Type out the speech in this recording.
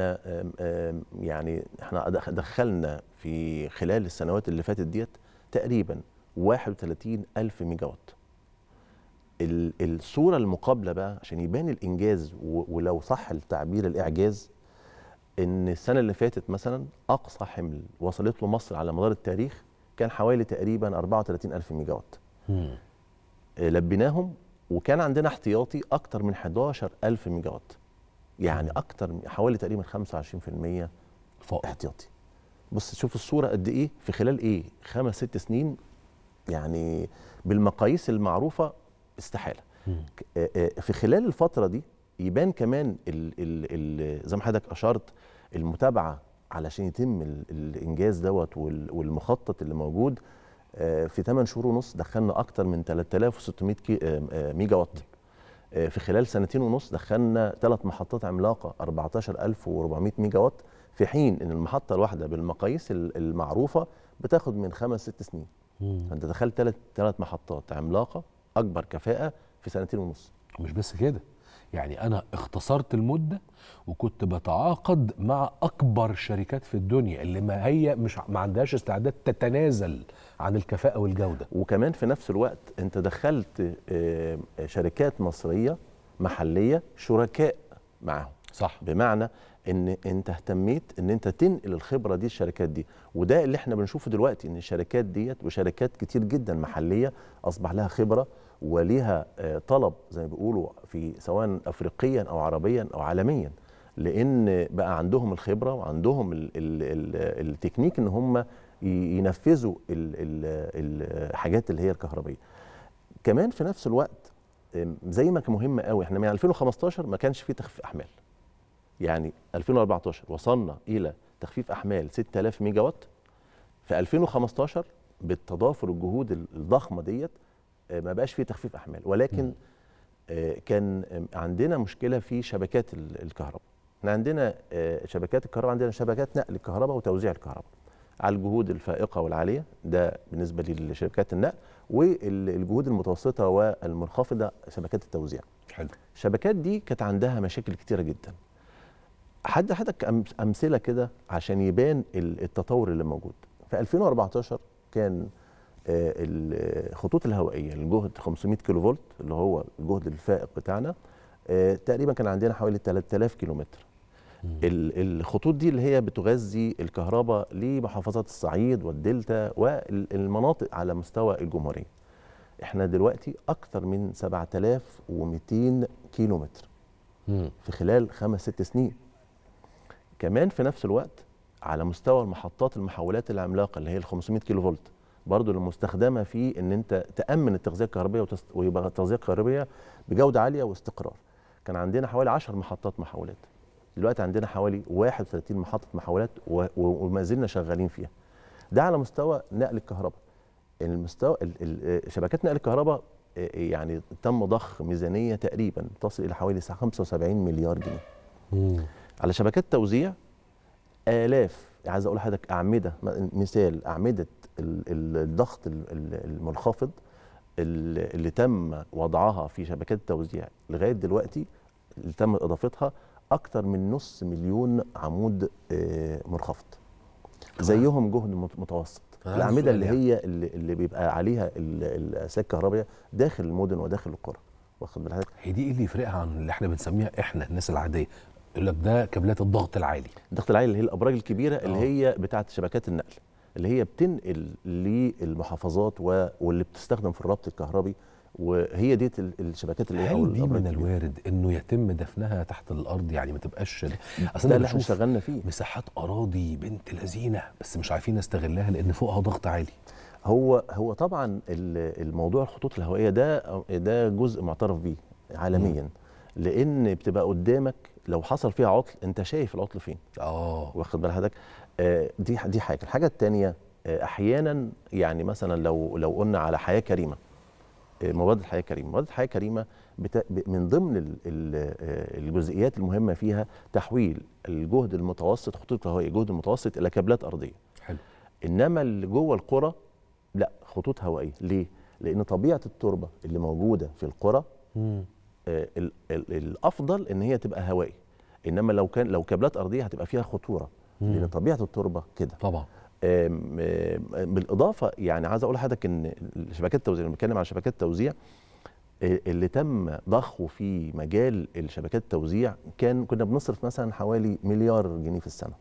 احنا يعني احنا دخلنا في خلال السنوات اللي فاتت ديت تقريبا 31 ألف ميجا وات الصورة المقابلة بقى عشان يبان الإنجاز ولو صح التعبير الإعجاز إن السنة اللي فاتت مثلا أقصى حمل وصلت له مصر على مدار التاريخ كان حوالي تقريبا 34 ألف ميجا وات آه، لبيناهم وكان عندنا احتياطي أكتر من 11 ألف ميجا وات يعني اكتر حوالي تقريبا 25% فوق احتياطي بص شوف الصوره قد ايه في خلال ايه خمس ست سنين يعني بالمقاييس المعروفه استحاله آه، آه، في خلال الفتره دي يبان كمان الـ الـ الـ زي ما حضرتك اشرت المتابعه علشان يتم الانجاز دوت والمخطط اللي موجود آه، في 8 شهور ونص دخلنا اكتر من 3600 ميجا وات آه، في خلال سنتين ونص دخلنا ثلاث محطات عملاقه 14400 ميجا وات في حين ان المحطه الواحده بالمقاييس المعروفه بتاخد من خمس ست سنين انت دخلت ثلاث ثلاث محطات عملاقه اكبر كفاءه في سنتين ونص مش بس كده يعني أنا اختصرت المدة وكنت بتعاقد مع أكبر شركات في الدنيا اللي ما هي مش ما عندهاش استعداد تتنازل عن الكفاءة والجودة وكمان في نفس الوقت أنت دخلت آه، آه، شركات مصرية محلية شركاء معاهم صح بمعنى ان انت اهتميت ان انت تنقل الخبره دي الشركات دي وده اللي احنا بنشوفه دلوقتي ان الشركات ديت وشركات كتير جدا محليه اصبح لها خبره وليها آه، طلب زي ما بيقولوا في سواء افريقيا او عربيا او عالميا لان بقى عندهم الخبره وعندهم التكنيك ان هم ينفذوا الحاجات اللي هي الكهربيه كمان في نفس الوقت زي ما كان مهم قوي احنا من 2015 ما كانش في تخفيف احمال يعني 2014 وصلنا الى تخفيف احمال 6000 ميجا وات في 2015 بالتضافر الجهود الضخمه ديت آه، ما بقاش فيه تخفيف احمال ولكن آه، كان عندنا مشكله في شبكات الكهرباء احنا عندنا آه، شبكات الكهرباء عندنا شبكات نقل الكهرباء وتوزيع الكهرباء على الجهود الفائقه والعاليه ده بالنسبه لشبكات النقل والجهود المتوسطه والمنخفضه شبكات التوزيع حلو الشبكات دي كانت عندها مشاكل كتيره جدا حد حضرتك امثله كده عشان يبان التطور اللي موجود في 2014 كان آه، الخطوط آه، الهوائيه الجهد 500 كيلو فولت اللي هو الجهد الفائق بتاعنا آه، تقريبا كان عندنا حوالي 3000 كيلو متر الخطوط دي اللي هي بتغذي الكهرباء لمحافظات الصعيد والدلتا والمناطق على مستوى الجمهوريه احنا دلوقتي اكثر من 7200 كيلو متر في خلال خمس ست سنين كمان في نفس الوقت على مستوى المحطات المحولات العملاقه اللي هي ال 500 كيلو فولت برضو المستخدمه في ان انت تامن التغذيه الكهربائيه ويبقى التغذيه الكهربائيه بجوده عاليه واستقرار كان عندنا حوالي 10 محطات محاولات دلوقتي عندنا حوالي 31 محطه محاولات وما زلنا شغالين فيها ده على مستوى نقل الكهرباء المستوى شبكات نقل الكهرباء آه، يعني تم ضخ ميزانيه تقريبا تصل الى حوالي 75 مليار جنيه مم. على شبكات توزيع الاف عايز اقول لحضرتك اعمده مثال اعمده الضغط المنخفض اللي تم وضعها في شبكات التوزيع لغايه دلوقتي اللي تم اضافتها اكثر من نص مليون عمود آه، منخفض زيهم جهد متوسط الاعمده اللي هي يعني. اللي بيبقى عليها السكة الكهربائيه داخل المدن وداخل القرى واخد بالك هي دي اللي يفرقها عن اللي احنا بنسميها احنا الناس العاديه يقول لك ده كابلات الضغط العالي الضغط العالي اللي هي الابراج الكبيره أوه. اللي آه. هي بتاعه شبكات النقل اللي هي بتنقل للمحافظات واللي بتستخدم في الربط الكهربي وهي دي الشبكات اللي هي هل دي من الوارد انه يتم دفنها تحت الارض يعني ما تبقاش اصل ده اللي احنا اشتغلنا فيه مساحات اراضي بنت لذينه بس مش عارفين نستغلها لان فوقها ضغط عالي هو هو طبعا الموضوع الخطوط الهوائيه ده ده جزء معترف بيه عالميا لان بتبقى قدامك لو حصل فيها عطل انت شايف العطل فين اه واخد بال حضرتك آه، دي دي حاجه الحاجه الثانيه آه، احيانا يعني مثلا لو لو قلنا على حياه كريمه آه، مواد الحياه كريمه مواد الحياه كريمه من ضمن الجزئيات المهمه فيها تحويل الجهد المتوسط خطوط هوائيه الجهد المتوسط الى كابلات ارضيه حلو انما اللي جوه القرى لا خطوط هوائيه ليه لان طبيعه التربه اللي موجوده في القرى آه، الافضل ان هي تبقى هوائي انما لو كان لو كابلات ارضيه هتبقى فيها خطوره لان طبيعه التربه كده طبعا بالاضافه يعني عايز اقول لحضرتك ان شبكات التوزيع لما بنتكلم عن شبكات التوزيع آه، اللي تم ضخه في مجال الشبكات التوزيع كان كنا بنصرف مثلا حوالي مليار جنيه في السنه